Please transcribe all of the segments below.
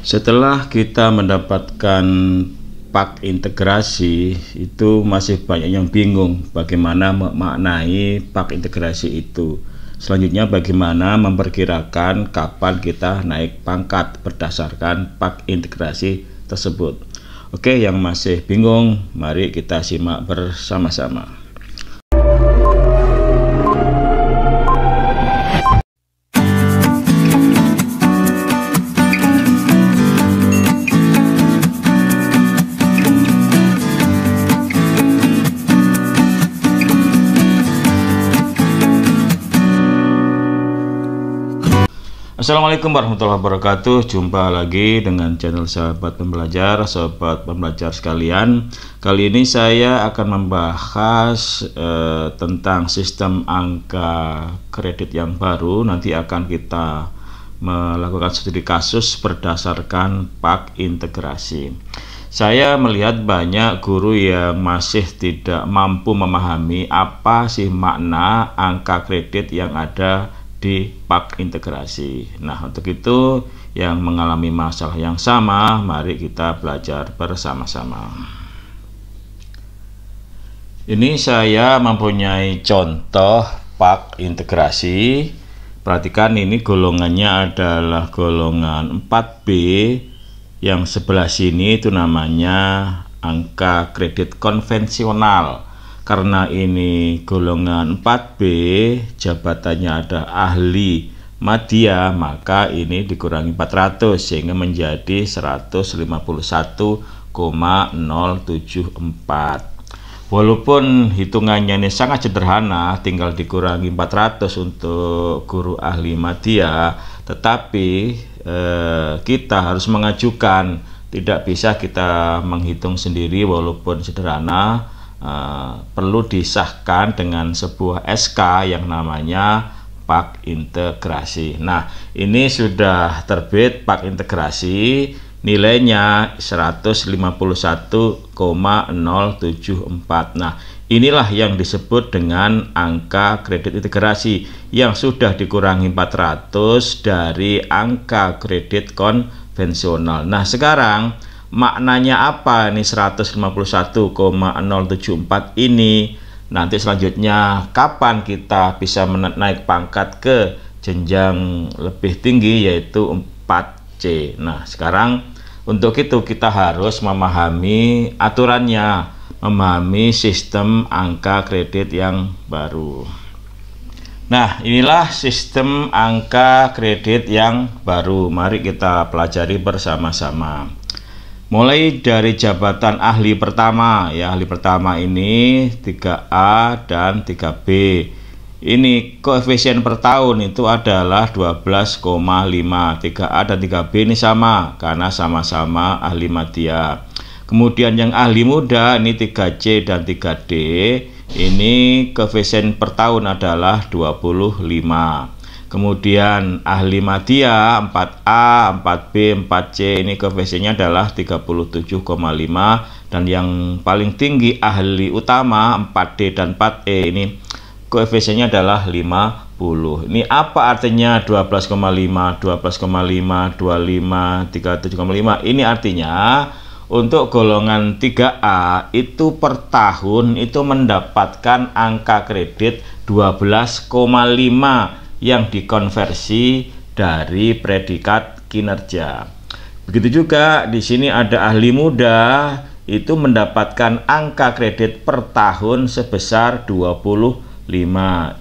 setelah kita mendapatkan pak integrasi itu masih banyak yang bingung bagaimana memaknai pak integrasi itu selanjutnya bagaimana memperkirakan kapan kita naik pangkat berdasarkan pak integrasi tersebut oke yang masih bingung mari kita simak bersama-sama Assalamualaikum warahmatullahi wabarakatuh Jumpa lagi dengan channel Sahabat Pembelajar Sahabat Pembelajar sekalian Kali ini saya akan membahas eh, Tentang sistem angka kredit yang baru Nanti akan kita melakukan studi kasus Berdasarkan pak integrasi saya melihat banyak guru yang masih tidak mampu memahami apa sih makna angka kredit yang ada di pak integrasi. Nah, untuk itu yang mengalami masalah yang sama, mari kita belajar bersama-sama. Ini saya mempunyai contoh pak integrasi. Perhatikan ini golongannya adalah golongan 4B yang sebelah sini itu namanya angka kredit konvensional karena ini golongan 4B, jabatannya ada ahli madya, maka ini dikurangi 400 sehingga menjadi 151,074. Walaupun hitungannya ini sangat sederhana, tinggal dikurangi 400 untuk guru ahli madya, tetapi eh, kita harus mengajukan, tidak bisa kita menghitung sendiri walaupun sederhana uh, perlu disahkan dengan sebuah SK yang namanya pak integrasi. Nah, ini sudah terbit pak integrasi nilainya 151,074. Nah, inilah yang disebut dengan angka kredit integrasi yang sudah dikurangi 400 dari angka kredit konvensional. Nah, sekarang maknanya apa ini 151,074 ini nanti selanjutnya kapan kita bisa menaik pangkat ke jenjang lebih tinggi yaitu 4C nah sekarang untuk itu kita harus memahami aturannya memahami sistem angka kredit yang baru Nah, inilah sistem angka kredit yang baru. Mari kita pelajari bersama-sama mulai dari jabatan ahli pertama ya ahli pertama ini 3A dan 3B ini koefisien per tahun itu adalah 12,5 3A dan 3B ini sama karena sama-sama ahli matia kemudian yang ahli muda ini 3C dan 3D ini koefisien per tahun adalah 25 Kemudian ahli madya 4A, 4B, 4C ini koefisiennya adalah 37,5 dan yang paling tinggi ahli utama 4D dan 4E ini koefisiennya adalah 50. Ini apa artinya 12,5, 12,5, 25, 37,5? Ini artinya untuk golongan 3A itu per tahun itu mendapatkan angka kredit 12,5 yang dikonversi dari predikat kinerja. Begitu juga di sini ada ahli muda itu mendapatkan angka kredit per tahun sebesar 25.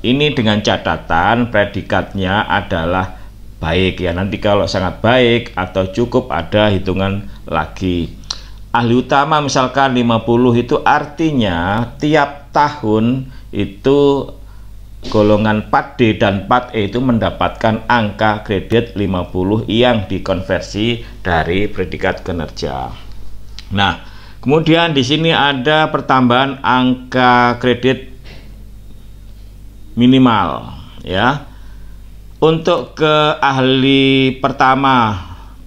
Ini dengan catatan predikatnya adalah baik ya. Nanti kalau sangat baik atau cukup ada hitungan lagi. Ahli utama misalkan 50 itu artinya tiap tahun itu golongan 4D dan 4E itu mendapatkan angka kredit 50 yang dikonversi dari predikat kinerja. Nah, kemudian di sini ada pertambahan angka kredit minimal ya. Untuk ke ahli pertama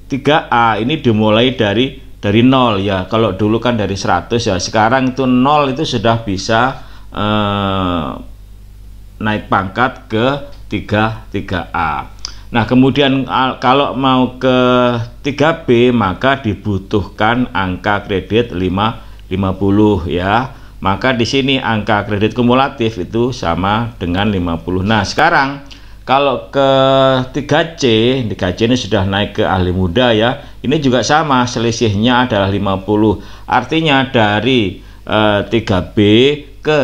3A ini dimulai dari dari 0 ya. Kalau dulu kan dari 100 ya, sekarang itu 0 itu sudah bisa eh, naik pangkat ke 33A. Nah, kemudian kalau mau ke 3B maka dibutuhkan angka kredit 5 50 ya. Maka di sini angka kredit kumulatif itu sama dengan 50. Nah, sekarang kalau ke 3C, 3C ini sudah naik ke ahli muda ya. Ini juga sama, selisihnya adalah 50. Artinya dari eh, 3B ke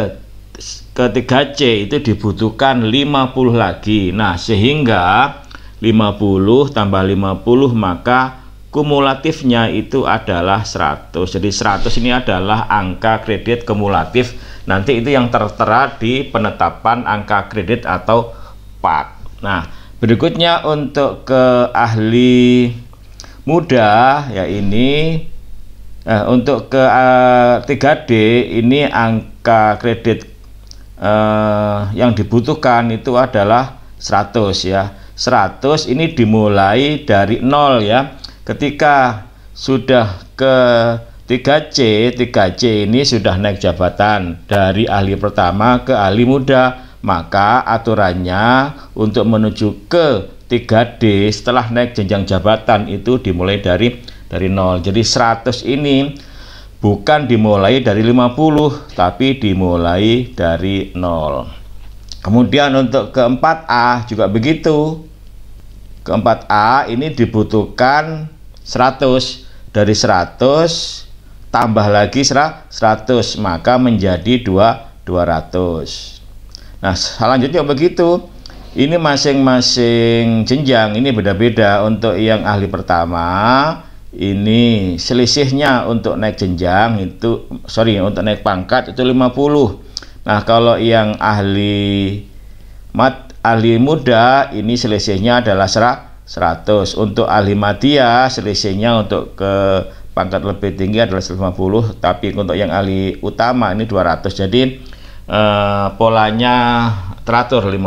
ketiga C itu dibutuhkan 50 lagi. Nah, sehingga 50 tambah 50 maka kumulatifnya itu adalah 100. Jadi 100 ini adalah angka kredit kumulatif. Nanti itu yang tertera di penetapan angka kredit atau PAK. Nah, berikutnya untuk ke ahli muda ya ini eh, untuk ke eh, 3D ini angka kredit eh, yang dibutuhkan itu adalah 100 ya 100 ini dimulai dari 0 ya ketika sudah ke 3C 3C ini sudah naik jabatan dari ahli pertama ke ahli muda maka aturannya untuk menuju ke 3D setelah naik jenjang jabatan itu dimulai dari dari 0 jadi 100 ini bukan dimulai dari 50 tapi dimulai dari 0 kemudian untuk keempat A juga begitu keempat A ini dibutuhkan 100 dari 100 tambah lagi 100 maka menjadi 2 200 nah selanjutnya begitu ini masing-masing jenjang ini beda-beda untuk yang ahli pertama ini selisihnya untuk naik jenjang itu sorry untuk naik pangkat itu 50 nah kalau yang ahli mat ahli muda ini selisihnya adalah 100 untuk ahli matia selisihnya untuk ke pangkat lebih tinggi adalah 150 tapi untuk yang ahli utama ini 200 jadi eh, polanya teratur 50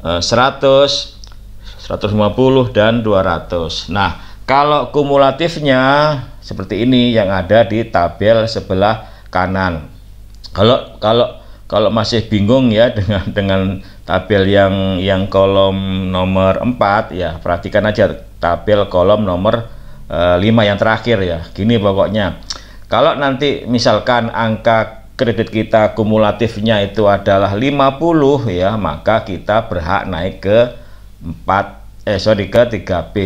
eh, 100 150 dan 200 nah kalau kumulatifnya seperti ini yang ada di tabel sebelah kanan. Kalau kalau kalau masih bingung ya dengan dengan tabel yang yang kolom nomor 4 ya perhatikan aja tabel kolom nomor e, eh, 5 yang terakhir ya gini pokoknya kalau nanti misalkan angka kredit kita kumulatifnya itu adalah 50 ya maka kita berhak naik ke 4 eh sorry ke 3B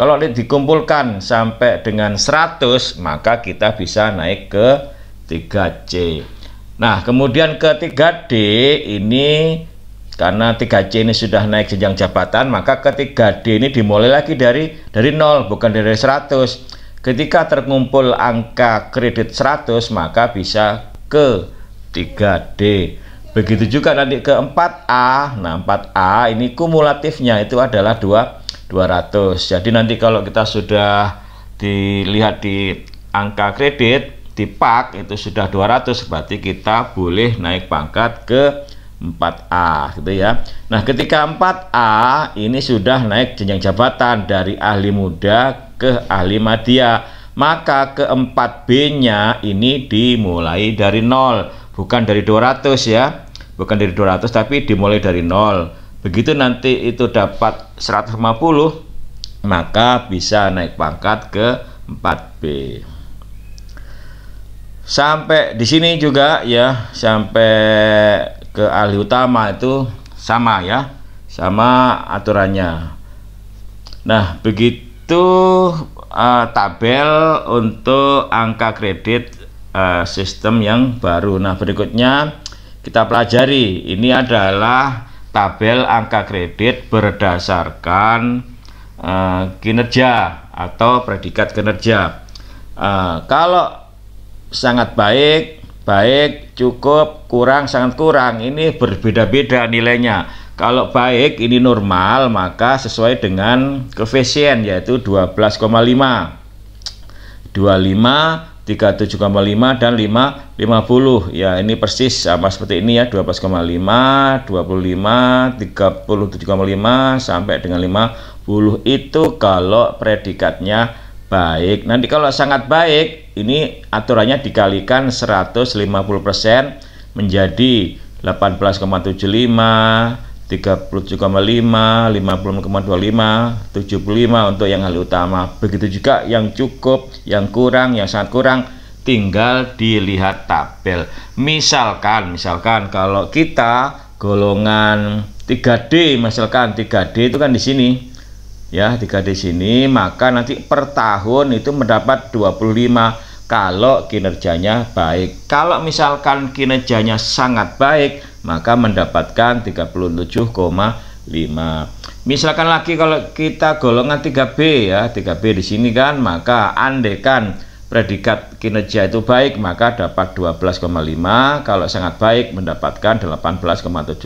kalau dikumpulkan sampai dengan 100, maka kita bisa naik ke 3C. Nah, kemudian ke 3D ini karena 3C ini sudah naik jenjang jabatan, maka ke 3D ini dimulai lagi dari dari 0, bukan dari 100. Ketika terkumpul angka kredit 100, maka bisa ke 3D. Begitu juga nanti ke 4A. Nah, 4A ini kumulatifnya itu adalah 2 200 jadi nanti kalau kita sudah dilihat di angka kredit di pak itu sudah 200 berarti kita boleh naik pangkat ke 4A gitu ya Nah ketika 4A ini sudah naik jenjang jabatan dari ahli muda ke ahli madya maka ke 4 B nya ini dimulai dari nol bukan dari 200 ya bukan dari 200 tapi dimulai dari nol Begitu nanti itu dapat 150 maka bisa naik pangkat ke 4B. Sampai di sini juga ya, sampai ke ahli utama itu sama ya, sama aturannya. Nah, begitu uh, tabel untuk angka kredit uh, sistem yang baru. Nah, berikutnya kita pelajari. Ini adalah tabel angka kredit berdasarkan uh, kinerja atau predikat kinerja. Uh, kalau sangat baik, baik, cukup, kurang, sangat kurang, ini berbeda-beda nilainya. Kalau baik ini normal, maka sesuai dengan koefisien yaitu 12,5. 25 37,5 dan 550. ya ini persis sama seperti ini ya 12,5 25 37,5 sampai dengan 50 itu kalau predikatnya baik nanti kalau sangat baik ini aturannya dikalikan 150% menjadi 18,75 37,5, 56,25, 75 untuk yang hal utama. Begitu juga yang cukup, yang kurang, yang sangat kurang tinggal dilihat tabel. Misalkan, misalkan kalau kita golongan 3D, misalkan 3D itu kan di sini. Ya, 3D sini, maka nanti per tahun itu mendapat 25 kalau kinerjanya baik. Kalau misalkan kinerjanya sangat baik, maka mendapatkan 37,5 misalkan lagi kalau kita golongan 3B ya 3B di sini kan maka andekan predikat kinerja itu baik maka dapat 12,5 kalau sangat baik mendapatkan 18,75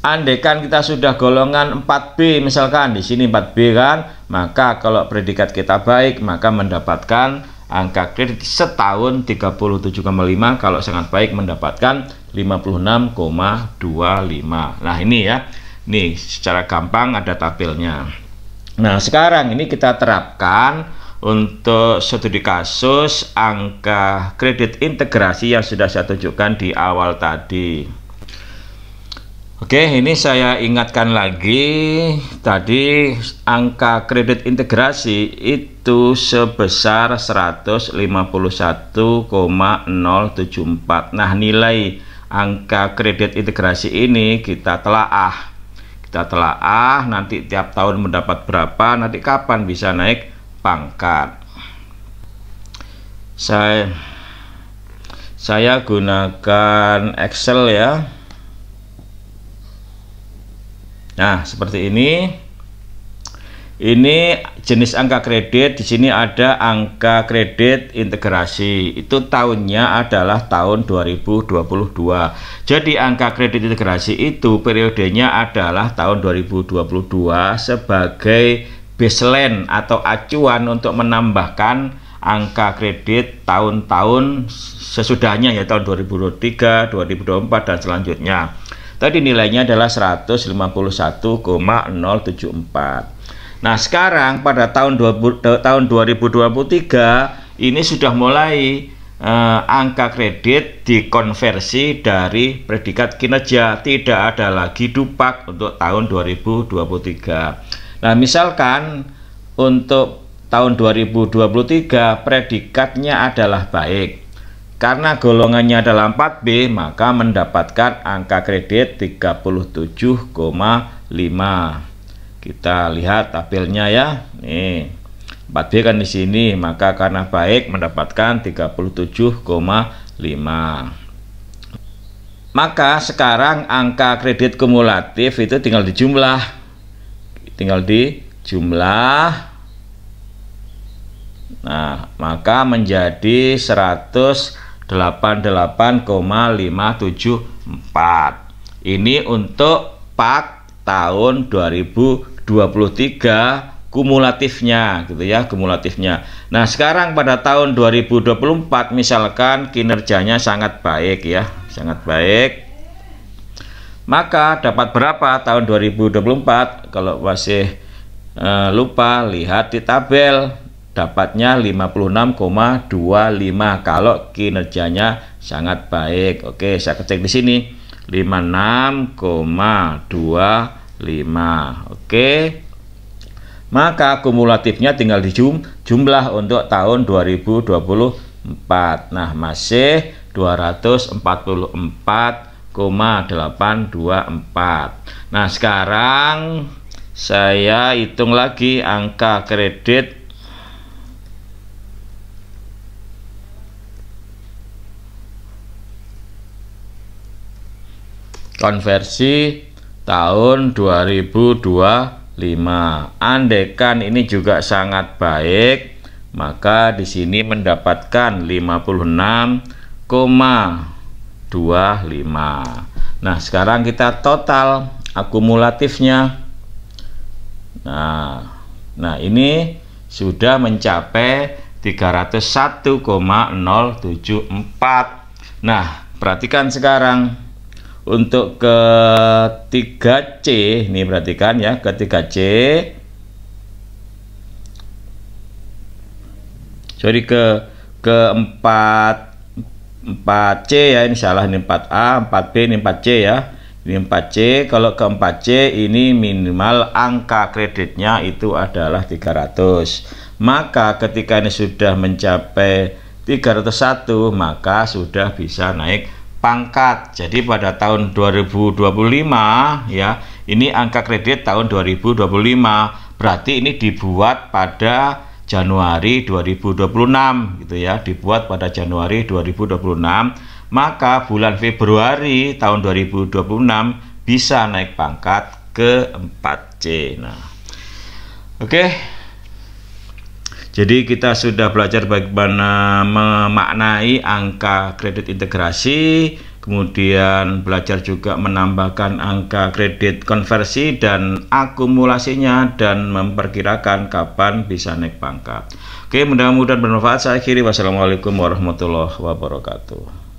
andekan kita sudah golongan 4B misalkan di sini 4B kan maka kalau predikat kita baik maka mendapatkan angka kredit setahun 37,5 kalau sangat baik mendapatkan 56,25 nah ini ya nih secara gampang ada tabelnya nah sekarang ini kita terapkan untuk studi kasus angka kredit integrasi yang sudah saya tunjukkan di awal tadi Oke, ini saya ingatkan lagi tadi angka kredit integrasi itu sebesar 151,074. Nah, nilai angka kredit integrasi ini kita telaah. Kita telaah nanti tiap tahun mendapat berapa, nanti kapan bisa naik pangkat. Saya saya gunakan Excel ya. Nah, seperti ini. Ini jenis angka kredit. Di sini ada angka kredit integrasi. Itu tahunnya adalah tahun 2022. Jadi angka kredit integrasi itu periodenya adalah tahun 2022 sebagai baseline atau acuan untuk menambahkan angka kredit tahun-tahun sesudahnya ya tahun 2023, 2024 dan selanjutnya. Tadi nilainya adalah 151,074. Nah, sekarang pada tahun 20, tahun 2023 ini sudah mulai eh, angka kredit dikonversi dari predikat kinerja, tidak ada lagi dupak untuk tahun 2023. Nah, misalkan untuk tahun 2023 predikatnya adalah baik karena golongannya adalah 4B, maka mendapatkan angka kredit 37,5. Kita lihat tabelnya ya. Nih. 4B kan di sini, maka karena baik mendapatkan 37,5. Maka sekarang angka kredit kumulatif itu tinggal di jumlah, Tinggal di jumlah. Nah, maka menjadi 100. 88,574 ini untuk PAK tahun 2023 kumulatifnya gitu ya kumulatifnya nah sekarang pada tahun 2024 misalkan kinerjanya sangat baik ya sangat baik maka dapat berapa tahun 2024 kalau masih eh, lupa lihat di tabel dapatnya 56,25 kalau kinerjanya sangat baik. Oke, saya ketik di sini 56,25. Oke. Maka kumulatifnya tinggal di jum, jumlah untuk tahun 2024. Nah, masih 244,824. Nah, sekarang saya hitung lagi angka kredit konversi tahun 2025 andekan ini juga sangat baik maka di sini mendapatkan 56,25 nah sekarang kita total akumulatifnya nah nah ini sudah mencapai 301,074 nah perhatikan sekarang untuk ke 3C ini perhatikan ya ke 3C sorry ke ke 4 4C ya ini salah ini 4A 4B ini 4C ya ini 4C kalau ke 4C ini minimal angka kreditnya itu adalah 300 maka ketika ini sudah mencapai 301 maka sudah bisa naik pangkat. Jadi pada tahun 2025 ya, ini angka kredit tahun 2025. Berarti ini dibuat pada Januari 2026 gitu ya, dibuat pada Januari 2026, maka bulan Februari tahun 2026 bisa naik pangkat ke 4C. Nah. Oke, okay jadi kita sudah belajar bagaimana memaknai angka kredit integrasi, kemudian belajar juga menambahkan angka kredit konversi dan akumulasinya dan memperkirakan kapan bisa naik pangkat. Oke, mudah-mudahan bermanfaat. Saya akhiri. Wassalamualaikum warahmatullahi wabarakatuh.